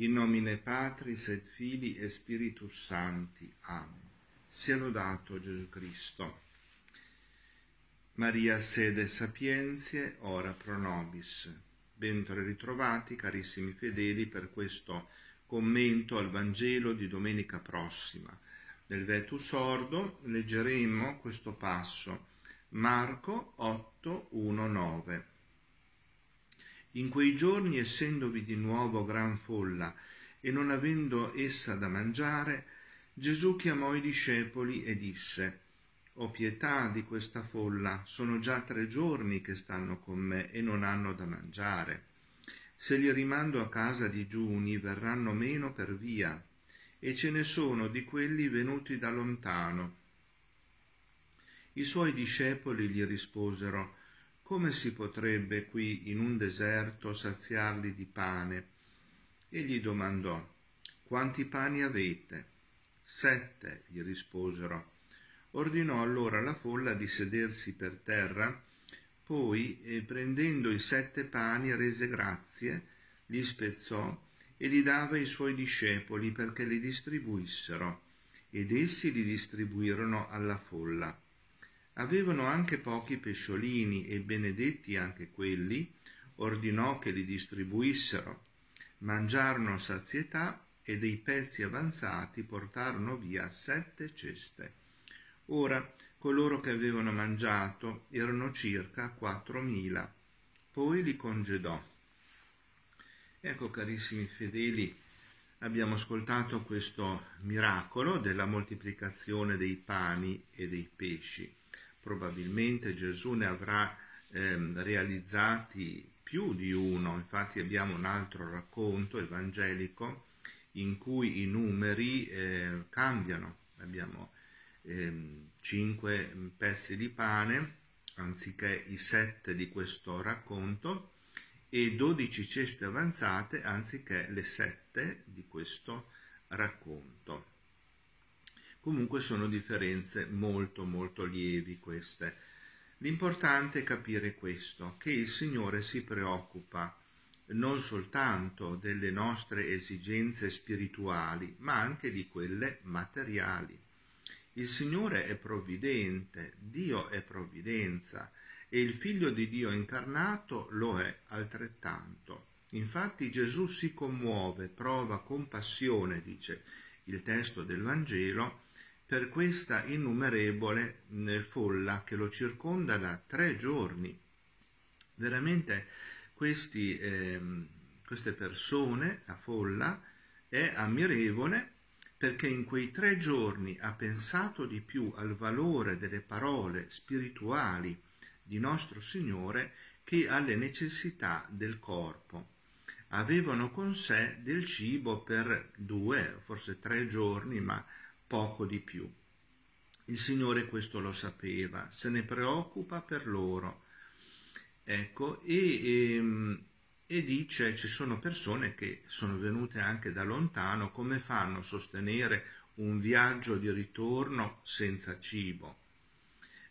In nomine Patris et Fili e Spiritus Santi. Amen. Sia lodato Gesù Cristo. Maria sede sapienzie, ora pro nobis. Bentre ritrovati, carissimi fedeli, per questo commento al Vangelo di domenica prossima. Nel Vetus Ordo leggeremo questo passo, Marco 8, 1, 9. In quei giorni, essendovi di nuovo gran folla e non avendo essa da mangiare, Gesù chiamò i discepoli e disse Ho pietà di questa folla, sono già tre giorni che stanno con me e non hanno da mangiare. Se li rimando a casa digiuni, verranno meno per via, e ce ne sono di quelli venuti da lontano. I suoi discepoli gli risposero come si potrebbe qui in un deserto saziarli di pane? E gli domandò, quanti pani avete? Sette, gli risposero. Ordinò allora la folla di sedersi per terra, poi, eh, prendendo i sette pani, rese grazie, li spezzò e li dava ai suoi discepoli perché li distribuissero, ed essi li distribuirono alla folla. Avevano anche pochi pesciolini e benedetti anche quelli, ordinò che li distribuissero. Mangiarono sazietà e dei pezzi avanzati portarono via sette ceste. Ora coloro che avevano mangiato erano circa quattromila. Poi li congedò. Ecco, carissimi fedeli, abbiamo ascoltato questo miracolo della moltiplicazione dei pani e dei pesci probabilmente Gesù ne avrà ehm, realizzati più di uno, infatti abbiamo un altro racconto evangelico in cui i numeri eh, cambiano, abbiamo ehm, cinque mm, pezzi di pane anziché i sette di questo racconto e dodici ceste avanzate anziché le sette di questo racconto. Comunque sono differenze molto molto lievi queste. L'importante è capire questo, che il Signore si preoccupa non soltanto delle nostre esigenze spirituali, ma anche di quelle materiali. Il Signore è provvidente, Dio è provvidenza e il Figlio di Dio incarnato lo è altrettanto. Infatti Gesù si commuove, prova compassione, dice il testo del Vangelo, per questa innumerevole folla che lo circonda da tre giorni. Veramente questi, eh, queste persone, la folla, è ammirevole perché in quei tre giorni ha pensato di più al valore delle parole spirituali di nostro Signore che alle necessità del corpo. Avevano con sé del cibo per due, forse tre giorni, ma poco di più. Il Signore questo lo sapeva, se ne preoccupa per loro. Ecco, e, e, ehm, e dice ci sono persone che sono venute anche da lontano, come fanno a sostenere un viaggio di ritorno senza cibo?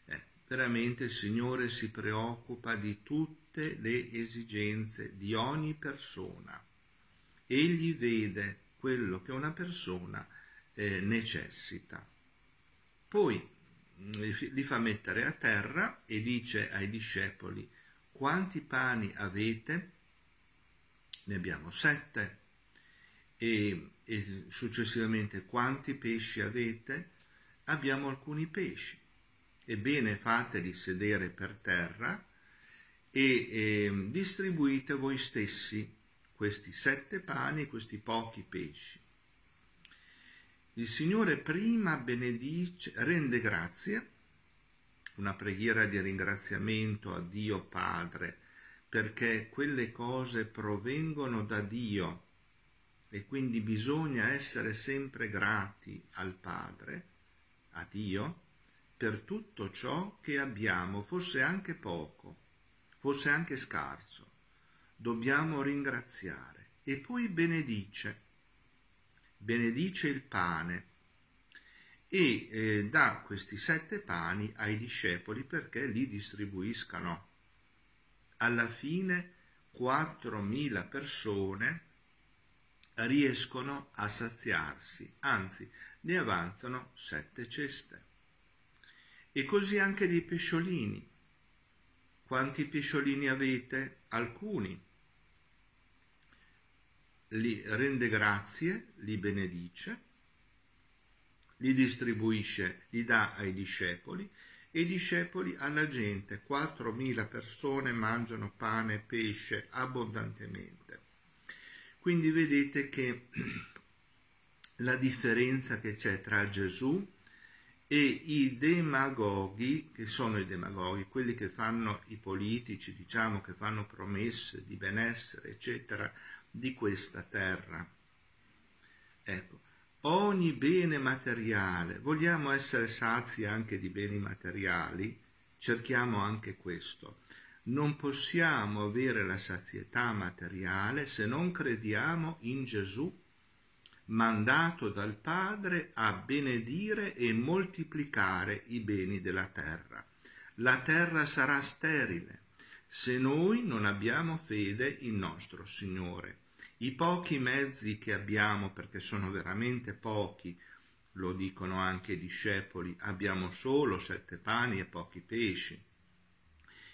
Eh, veramente il Signore si preoccupa di tutte le esigenze di ogni persona. Egli vede quello che una persona eh, necessita. Poi mm, li fa mettere a terra e dice ai discepoli, quanti pani avete? Ne abbiamo sette. E, e successivamente quanti pesci avete? Abbiamo alcuni pesci. Ebbene fateli sedere per terra e, e distribuite voi stessi questi sette pani e questi pochi pesci il Signore prima benedice, rende grazie, una preghiera di ringraziamento a Dio Padre, perché quelle cose provengono da Dio e quindi bisogna essere sempre grati al Padre, a Dio, per tutto ciò che abbiamo, fosse anche poco, fosse anche scarso. Dobbiamo ringraziare. E poi benedice benedice il pane e eh, dà questi sette pani ai discepoli perché li distribuiscano. Alla fine 4.000 persone riescono a saziarsi, anzi ne avanzano sette ceste. E così anche dei pesciolini. Quanti pesciolini avete? Alcuni li rende grazie, li benedice, li distribuisce, li dà ai discepoli e i discepoli alla gente. 4.000 persone mangiano pane e pesce abbondantemente. Quindi vedete che la differenza che c'è tra Gesù e i demagoghi, che sono i demagoghi, quelli che fanno i politici, diciamo, che fanno promesse di benessere, eccetera, di questa terra. Ecco, ogni bene materiale, vogliamo essere sazi anche di beni materiali, cerchiamo anche questo. Non possiamo avere la sazietà materiale se non crediamo in Gesù mandato dal Padre a benedire e moltiplicare i beni della terra. La terra sarà sterile se noi non abbiamo fede in nostro Signore. I pochi mezzi che abbiamo, perché sono veramente pochi, lo dicono anche i discepoli, abbiamo solo sette pani e pochi pesci.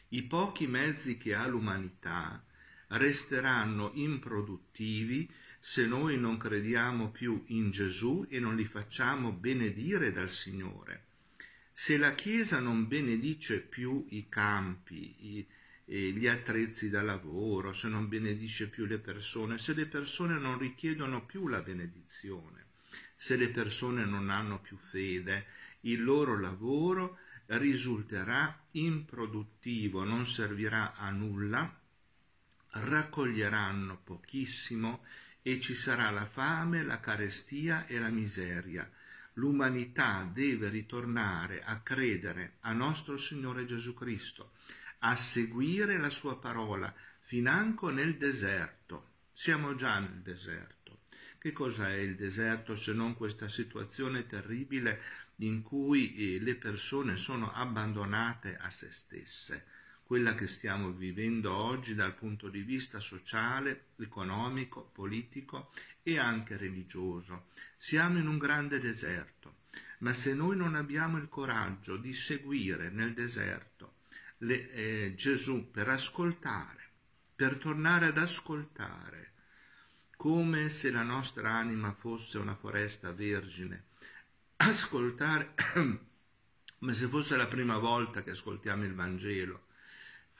I pochi mezzi che ha l'umanità resteranno improduttivi se noi non crediamo più in Gesù e non li facciamo benedire dal Signore. Se la Chiesa non benedice più i campi, i, gli attrezzi da lavoro, se non benedice più le persone, se le persone non richiedono più la benedizione, se le persone non hanno più fede, il loro lavoro risulterà improduttivo, non servirà a nulla, raccoglieranno pochissimo e ci sarà la fame, la carestia e la miseria. L'umanità deve ritornare a credere a nostro Signore Gesù Cristo, a seguire la sua parola, financo nel deserto. Siamo già nel deserto. Che cos'è il deserto se non questa situazione terribile in cui eh, le persone sono abbandonate a se stesse? quella che stiamo vivendo oggi dal punto di vista sociale, economico, politico e anche religioso. Siamo in un grande deserto, ma se noi non abbiamo il coraggio di seguire nel deserto le, eh, Gesù per ascoltare, per tornare ad ascoltare, come se la nostra anima fosse una foresta vergine, ascoltare come se fosse la prima volta che ascoltiamo il Vangelo,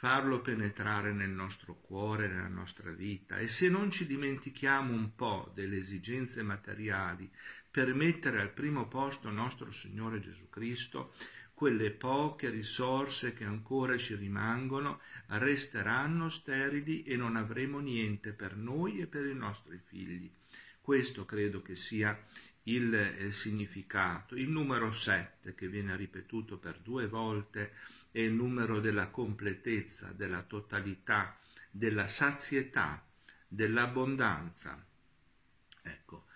farlo penetrare nel nostro cuore, nella nostra vita e se non ci dimentichiamo un po' delle esigenze materiali per mettere al primo posto nostro Signore Gesù Cristo, quelle poche risorse che ancora ci rimangono resteranno sterili e non avremo niente per noi e per i nostri figli. Questo credo che sia il eh, significato. Il numero 7 che viene ripetuto per due volte è il numero della completezza, della totalità, della sazietà, dell'abbondanza. Ecco,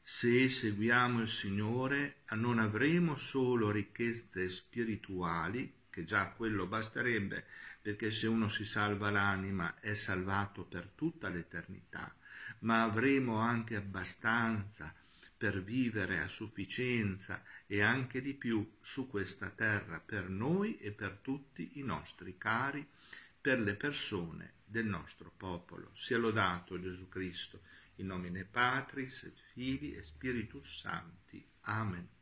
se seguiamo il Signore non avremo solo ricchezze spirituali, che già quello basterebbe, perché se uno si salva l'anima è salvato per tutta l'eternità, ma avremo anche abbastanza per vivere a sufficienza e anche di più su questa terra per noi e per tutti i nostri cari, per le persone del nostro popolo. Sia lodato Gesù Cristo, in nomine Patris Fili e Spiritus Santi. Amen.